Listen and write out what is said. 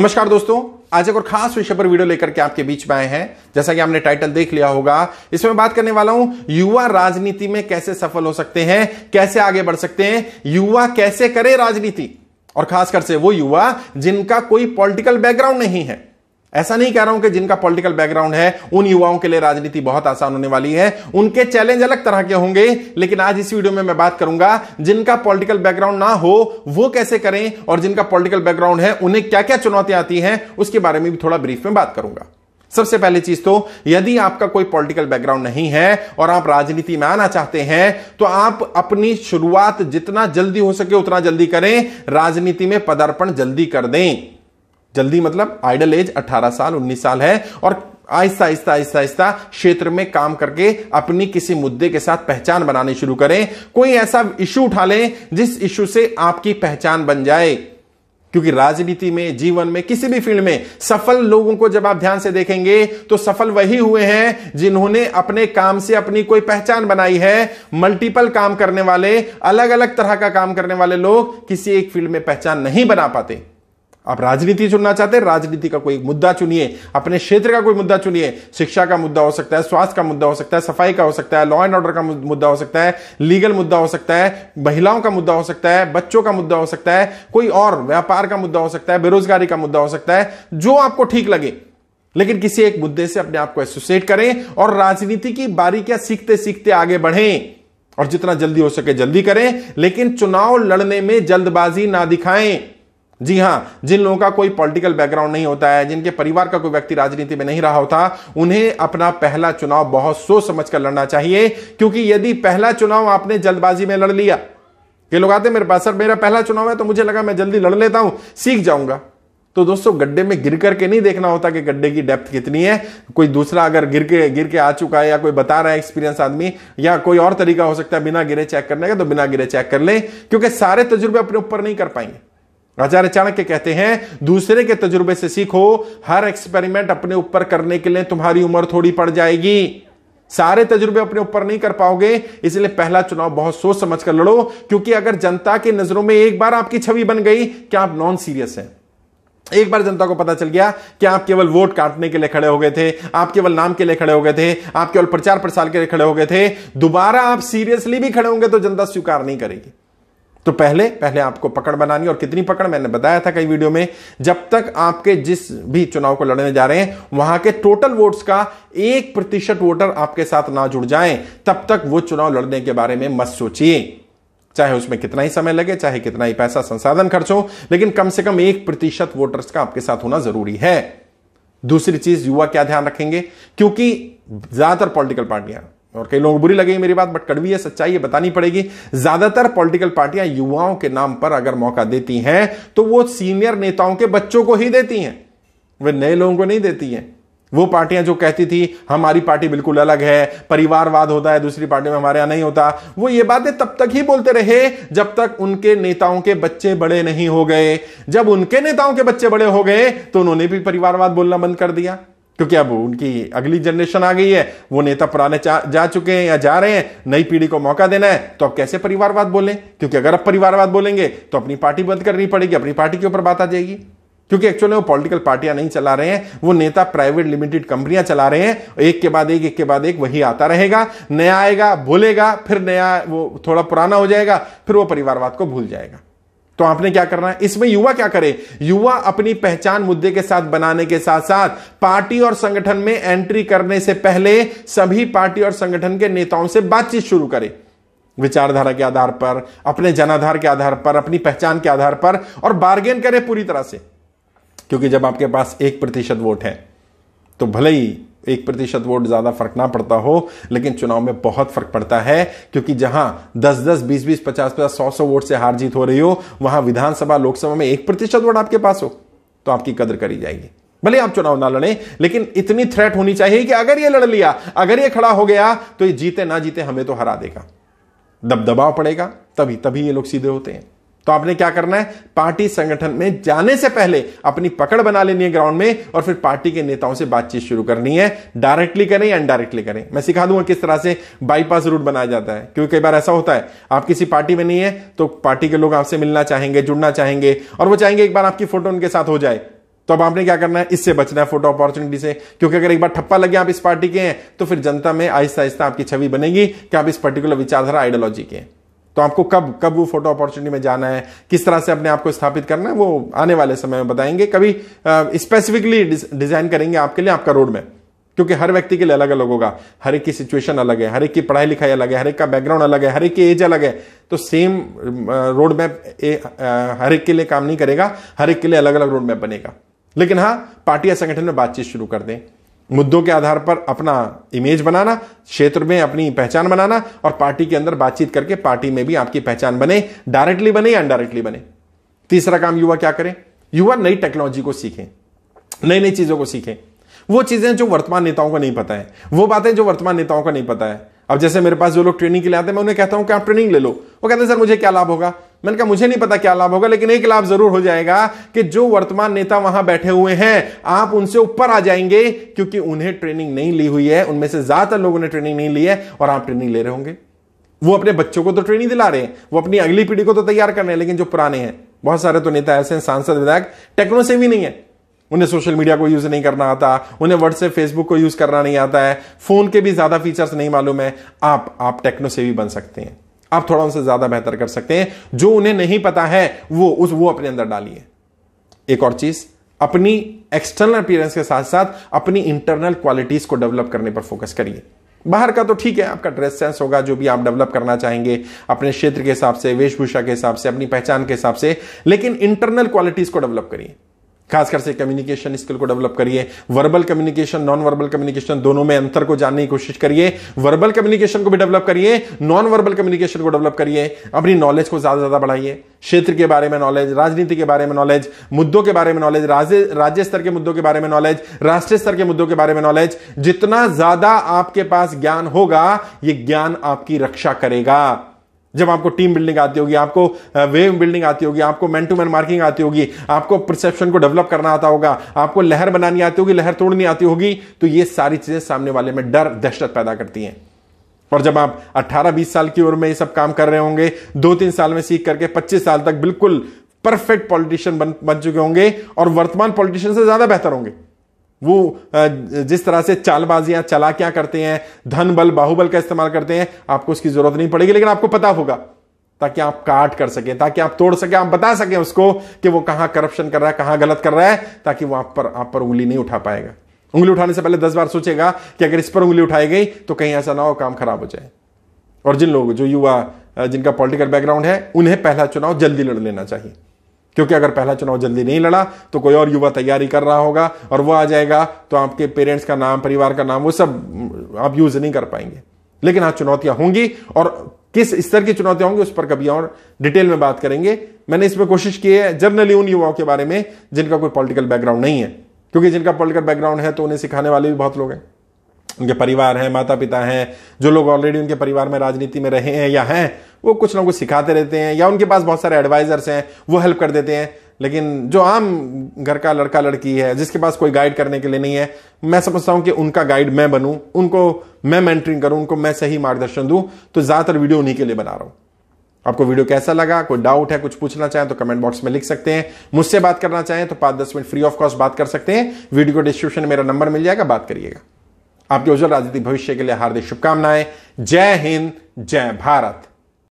नमस्कार दोस्तों आज एक और खास विषय पर वीडियो लेकर के आपके बीच में आए हैं जैसा कि आपने टाइटल देख लिया होगा इसमें बात करने वाला हूं युवा राजनीति में कैसे सफल हो सकते हैं कैसे आगे बढ़ सकते हैं युवा कैसे करे राजनीति और खासकर से वो युवा जिनका कोई पॉलिटिकल बैकग्राउंड नहीं है ऐसा नहीं कह रहा हूं कि जिनका पॉलिटिकल बैकग्राउंड है उन युवाओं के लिए राजनीति बहुत आसान होने वाली है उनके चैलेंज अलग तरह के होंगे लेकिन आज इस वीडियो में मैं बात करूंगा जिनका पॉलिटिकल बैकग्राउंड ना हो वो कैसे करें और जिनका पॉलिटिकल बैकग्राउंड है उन्हें क्या क्या चुनौतियां आती हैं उसके बारे में भी थोड़ा ब्रीफ में बात करूंगा सबसे पहली चीज तो यदि आपका कोई पॉलिटिकल बैकग्राउंड नहीं है और आप राजनीति में आना चाहते हैं तो आप अपनी शुरुआत जितना जल्दी हो सके उतना जल्दी करें राजनीति में पदार्पण जल्दी कर दें जल्दी मतलब आइडल एज 18 साल 19 साल है और आहिस्ता आहिस्ता आहिस्ता आहिस्ता क्षेत्र में काम करके अपनी किसी मुद्दे के साथ पहचान बनाने शुरू करें कोई ऐसा इशू उठा लें जिस इशू से आपकी पहचान बन जाए क्योंकि राजनीति में जीवन में किसी भी फील्ड में सफल लोगों को जब आप ध्यान से देखेंगे तो सफल वही हुए हैं जिन्होंने अपने काम से अपनी कोई पहचान बनाई है मल्टीपल काम करने वाले अलग अलग तरह का काम करने वाले लोग किसी एक फील्ड में पहचान नहीं बना पाते आप राजनीति चुनना चाहते हैं राजनीति का कोई मुद्दा चुनिए अपने क्षेत्र का कोई मुद्दा चुनिए शिक्षा का मुद्दा हो सकता है स्वास्थ्य का मुद्दा हो सकता है सफाई का हो सकता है लॉ एंड ऑर्डर का मुद्दा हो सकता है लीगल मुद्दा हो सकता है महिलाओं का मुद्दा हो सकता है बच्चों का मुद्दा हो सकता है कोई और व्यापार का मुद्दा हो सकता है बेरोजगारी का मुद्दा हो सकता है जो आपको ठीक लगे लेकिन किसी एक मुद्दे से अपने आप को एसोसिएट करें और राजनीति की बारीकियां सीखते सीखते आगे बढ़ें और जितना जल्दी हो सके जल्दी करें लेकिन चुनाव लड़ने में जल्दबाजी ना दिखाएं जी हाँ जिन लोगों का कोई पॉलिटिकल बैकग्राउंड नहीं होता है जिनके परिवार का कोई व्यक्ति राजनीति में नहीं रहा होता उन्हें अपना पहला चुनाव बहुत सोच समझ कर लड़ना चाहिए क्योंकि यदि पहला चुनाव आपने जल्दबाजी में लड़ लिया ये लोग आते मेरे पास सर मेरा पहला चुनाव है तो मुझे लगा मैं जल्दी लड़ लेता हूं सीख जाऊंगा तो दोस्तों गड्ढे में गिर करके नहीं देखना होता कि गड्ढे की डेप्थ कितनी है कोई दूसरा अगर गिर के गिर के आ चुका है या कोई बता रहा है एक्सपीरियंस आदमी या कोई और तरीका हो सकता है बिना गिरे चेक करने का तो बिना गिरे चेक कर ले क्योंकि सारे तजुर्बे अपने ऊपर नहीं कर पाएंगे आचार्य चाणक्य कहते हैं दूसरे के तजुर्बे से सीखो हर एक्सपेरिमेंट अपने ऊपर करने के लिए तुम्हारी उम्र थोड़ी पड़ जाएगी सारे तजुर्बे अपने ऊपर नहीं कर पाओगे इसलिए पहला चुनाव बहुत सोच समझ कर लड़ो क्योंकि अगर जनता की नजरों में एक बार आपकी छवि बन गई क्या आप नॉन सीरियस हैं एक बार जनता को पता चल गया कि आप केवल वोट काटने के लिए खड़े हो गए थे आप केवल नाम के लिए खड़े हो गए थे आप केवल प्रचार प्रसार के लिए खड़े हो गए थे दोबारा आप सीरियसली भी खड़े होंगे तो जनता स्वीकार नहीं करेगी तो पहले पहले आपको पकड़ बनानी और कितनी पकड़ मैंने बताया था कई वीडियो में जब तक आपके जिस भी चुनाव को लड़ने जा रहे हैं वहां के टोटल वोट्स का एक प्रतिशत वोटर आपके साथ ना जुड़ जाए तब तक वो चुनाव लड़ने के बारे में मत सोचिए चाहे उसमें कितना ही समय लगे चाहे कितना ही पैसा संसाधन खर्च हो लेकिन कम से कम एक प्रतिशत वोटर्स का आपके साथ होना जरूरी है दूसरी चीज युवा क्या ध्यान रखेंगे क्योंकि ज्यादातर पॉलिटिकल पार्टियां और कई लोगों को बुरी लगेगी मेरी बात बट कड़वी है सच्चाई है बतानी पड़ेगी ज्यादातर पॉलिटिकल पार्टियां युवाओं के नाम पर अगर मौका देती हैं तो वो सीनियर नेताओं के बच्चों को ही देती हैं वे नए लोगों को नहीं देती हैं वो पार्टियां जो कहती थी हमारी पार्टी बिल्कुल अलग है परिवारवाद होता है दूसरी पार्टी में हमारे यहां नहीं होता वो ये बातें तब तक ही बोलते रहे जब तक उनके नेताओं के बच्चे बड़े नहीं हो गए जब उनके नेताओं के बच्चे बड़े हो गए तो उन्होंने भी परिवारवाद बोलना बंद कर दिया तो क्योंकि अब उनकी अगली जनरेशन आ गई है वो नेता पुराने जा चुके हैं या जा रहे हैं नई पीढ़ी को मौका देना है तो अब कैसे परिवारवाद बोलें क्योंकि अगर आप परिवारवाद बोलेंगे तो अपनी पार्टी बंद करनी पड़ेगी अपनी पार्टी के ऊपर बात आ जाएगी क्योंकि एक्चुअली वो पॉलिटिकल पार्टियां नहीं चला रहे हैं वो नेता प्राइवेट लिमिटेड कंपनियां चला रहे हैं एक के बाद एक एक के बाद एक वही आता रहेगा नया आएगा भूलेगा फिर नया वो थोड़ा पुराना हो जाएगा फिर वो परिवारवाद को भूल जाएगा तो आपने क्या करना है इसमें युवा क्या करे युवा अपनी पहचान मुद्दे के साथ बनाने के साथ साथ पार्टी और संगठन में एंट्री करने से पहले सभी पार्टी और संगठन के नेताओं से बातचीत शुरू करे विचारधारा के आधार पर अपने जनाधार के आधार पर अपनी पहचान के आधार पर और बार्गेन करे पूरी तरह से क्योंकि जब आपके पास एक प्रतिशत वोट है तो भले ही एक प्रतिशत वोट ज़्यादा फर्क ना पड़ता हो लेकिन चुनाव में बहुत फर्क पड़ता है क्योंकि जहां 10 10 20 20 50 50 सौ सौ वोट से हार जीत हो रही हो वहां विधानसभा लोकसभा में एक प्रतिशत वोट आपके पास हो तो आपकी कदर करी जाएगी भले आप चुनाव ना लड़ें लेकिन इतनी थ्रेट होनी चाहिए कि अगर ये लड़ लिया अगर ये खड़ा हो गया तो ये जीते ना जीते हमें तो हरा देगा दबदबाव पड़ेगा तभी तभी ये लोग सीधे होते हैं तो आपने क्या करना है पार्टी संगठन में जाने से पहले अपनी पकड़ बना लेनी है ग्राउंड में और फिर पार्टी के नेताओं से बातचीत शुरू करनी है डायरेक्टली करें या अनडायरेक्टली करें मैं सिखा दूंगा किस तरह से बाईपास रूट बनाया जाता है क्योंकि कई बार ऐसा होता है आप किसी पार्टी में नहीं है तो पार्टी के लोग आपसे मिलना चाहेंगे जुड़ना चाहेंगे और वो चाहेंगे एक बार आपकी फोटो उनके साथ हो जाए तो अब आपने क्या करना है इससे बचना है फोटो अपॉर्चुनिटी से क्योंकि अगर एक बार ठप्पा लगे आप इस पार्टी के हैं तो फिर जनता में आहिस्ता आहिस्ता आपकी छवि बनेगी कि आप इस पर्टिकुलर विचारधारा आइडियोलॉजी के हैं तो आपको कब कब वो फोटो अपॉर्चुनिटी में जाना है किस तरह से अपने आप को स्थापित करना है वो आने वाले समय में बताएंगे कभी स्पेसिफिकली डिजाइन करेंगे आपके लिए आपका रोड में क्योंकि हर व्यक्ति के लिए अलग अलग होगा हर एक की सिचुएशन अलग है हर एक की पढ़ाई लिखाई अलग है हर एक का बैकग्राउंड अलग है हर एक की एज अलग है तो सेम रोड मैप हर एक के लिए काम नहीं करेगा हर एक के लिए अलग अलग रोड मैप बनेगा लेकिन हाँ पार्टी या संगठन में बातचीत शुरू कर दें मुद्दों के आधार पर अपना इमेज बनाना क्षेत्र में अपनी पहचान बनाना और पार्टी के अंदर बातचीत करके पार्टी में भी आपकी पहचान बने डायरेक्टली बने या अनडायरेक्टली बने तीसरा काम युवा क्या करें युवा नई टेक्नोलॉजी को सीखें नई नई चीजों को सीखें वो चीजें जो वर्तमान नेताओं को नहीं पता है वो बातें जो वर्तमान नेताओं को नहीं पता है अब जैसे मेरे पास जो लोग ट्रेनिंग के लिए आते हैं मैं उन्हें कहता हूं कि आप ट्रेनिंग ले लो वो कहते हैं सर मुझे क्या लाभ होगा मैंने कहा मुझे नहीं पता क्या लाभ होगा लेकिन एक लाभ जरूर हो जाएगा कि जो वर्तमान नेता वहां बैठे हुए हैं आप उनसे ऊपर आ जाएंगे क्योंकि उन्हें ट्रेनिंग नहीं ली हुई है उनमें से ज्यादातर लोगों ने ट्रेनिंग नहीं ली है और आप ट्रेनिंग ले रहे होंगे वो अपने बच्चों को तो ट्रेनिंग दिला रहे हैं वो अपनी अगली पीढ़ी को तो तैयार कर रहे हैं लेकिन जो पुराने हैं बहुत सारे तो नेता ऐसे हैं सांसद विधायक टेक्नो से भी नहीं है उन्हें सोशल मीडिया को यूज नहीं करना आता उन्हें व्हाट्सएप फेसबुक को यूज करना नहीं आता है फोन के भी ज्यादा फीचर्स नहीं मालूम है आप आप टेक्नो से भी बन सकते हैं आप थोड़ा उनसे ज्यादा बेहतर कर सकते हैं जो उन्हें नहीं पता है वो उस वो अपने अंदर डालिए एक और चीज अपनी एक्सटर्नल अपियरेंस के साथ साथ अपनी इंटरनल क्वालिटीज को डेवलप करने पर फोकस करिए बाहर का तो ठीक है आपका ड्रेस सेंस होगा जो भी आप डेवलप करना चाहेंगे अपने क्षेत्र के हिसाब से वेशभूषा के हिसाब से अपनी पहचान के हिसाब से लेकिन इंटरनल क्वालिटीज को डेवलप करिए खासकर से कम्युनिकेशन स्किल को डेवलप करिए verbal communication non verbal communication दोनों में अंतर को जानने की कोशिश करिए वर्बल कम्युनिकेशन को भी डेवलप करिए नॉन वर्बल कम्युनिकेशन को डेवलप करिए अपनी नॉलेज को ज्यादा ज्यादा बढ़ाइए क्षेत्र के बारे में नॉलेज राजनीति के बारे में नॉलेज मुद्दों के बारे में नॉलेज राज्य स्तर के मुद्दों के बारे में नॉलेज राष्ट्रीय स्तर के मुद्दों के बारे में नॉलेज जितना ज्यादा आपके पास ज्ञान होगा ये ज्ञान आपकी रक्षा करेगा जब आपको टीम बिल्डिंग आती होगी आपको वेव बिल्डिंग आती होगी आपको मैन टू मैन मार्किंग आती होगी आपको परसेप्शन को डेवलप करना आता होगा आपको लहर बनानी आती होगी लहर तोड़नी आती होगी तो ये सारी चीज़ें सामने वाले में डर दहशत पैदा करती हैं और जब आप 18-20 साल की उम्र में ये सब काम कर रहे होंगे दो तीन साल में सीख करके 25 साल तक बिल्कुल परफेक्ट पॉलिटिशियन बन बन चुके होंगे और वर्तमान पॉलिटिशियन से ज़्यादा बेहतर होंगे वो जिस तरह से चालबाजियां चला क्या करते हैं धन बल बाहुबल का इस्तेमाल करते हैं आपको उसकी जरूरत नहीं पड़ेगी लेकिन आपको पता होगा ताकि आप काट कर सकें ताकि आप तोड़ सकें आप बता सकें उसको कि वो कहां करप्शन कर रहा है कहां गलत कर रहा है ताकि वो आप पर आप पर उंगली नहीं उठा पाएगा उंगली उठाने से पहले दस बार सोचेगा कि अगर इस पर उंगली उठाई गई तो कहीं ऐसा ना हो काम खराब हो जाए और जिन लोगों जो युवा जिनका पॉलिटिकल बैकग्राउंड है उन्हें पहला चुनाव जल्दी लड़ लेना चाहिए क्योंकि अगर पहला चुनाव जल्दी नहीं लड़ा तो कोई और युवा तैयारी कर रहा होगा और वो आ जाएगा तो आपके पेरेंट्स का नाम परिवार का नाम वो सब आप यूज नहीं कर पाएंगे लेकिन हाँ चुनौतियां होंगी और किस स्तर की चुनौतियां होंगी उस पर कभी और डिटेल में बात करेंगे मैंने इसमें कोशिश की है जर्नली उन युवाओं के बारे में जिनका कोई पॉलिटिकल बैकग्राउंड नहीं है क्योंकि जिनका पॉलिटिकल बैकग्राउंड है तो उन्हें सिखाने वाले भी बहुत लोग हैं उनके परिवार हैं माता पिता हैं जो लोग ऑलरेडी उनके परिवार में राजनीति में रहे हैं या हैं वो कुछ ना कुछ सिखाते रहते हैं या उनके पास बहुत सारे एडवाइजर्स हैं वो हेल्प कर देते हैं लेकिन जो आम घर का लड़का लड़की है जिसके पास कोई गाइड करने के लिए नहीं है मैं समझता हूं कि उनका गाइड मैं बनूं उनको मैं मेंटरिंग करूं उनको मैं सही मार्गदर्शन दूं तो ज़्यादातर वीडियो उन्हीं के लिए बना रहा हूं आपको वीडियो कैसा लगा कोई डाउट है कुछ पूछना चाहें तो कमेंट बॉक्स में लिख सकते हैं मुझसे बात करना चाहें तो पाँच दस मिनट फ्री ऑफ कॉस्ट बात कर सकते हैं वीडियो को डिस्क्रिप्शन मेरा नंबर मिल जाएगा बात करिएगा आपके उज्जवल राजनीतिक भविष्य के लिए हार्दिक शुभकामनाएं जय हिंद जय भारत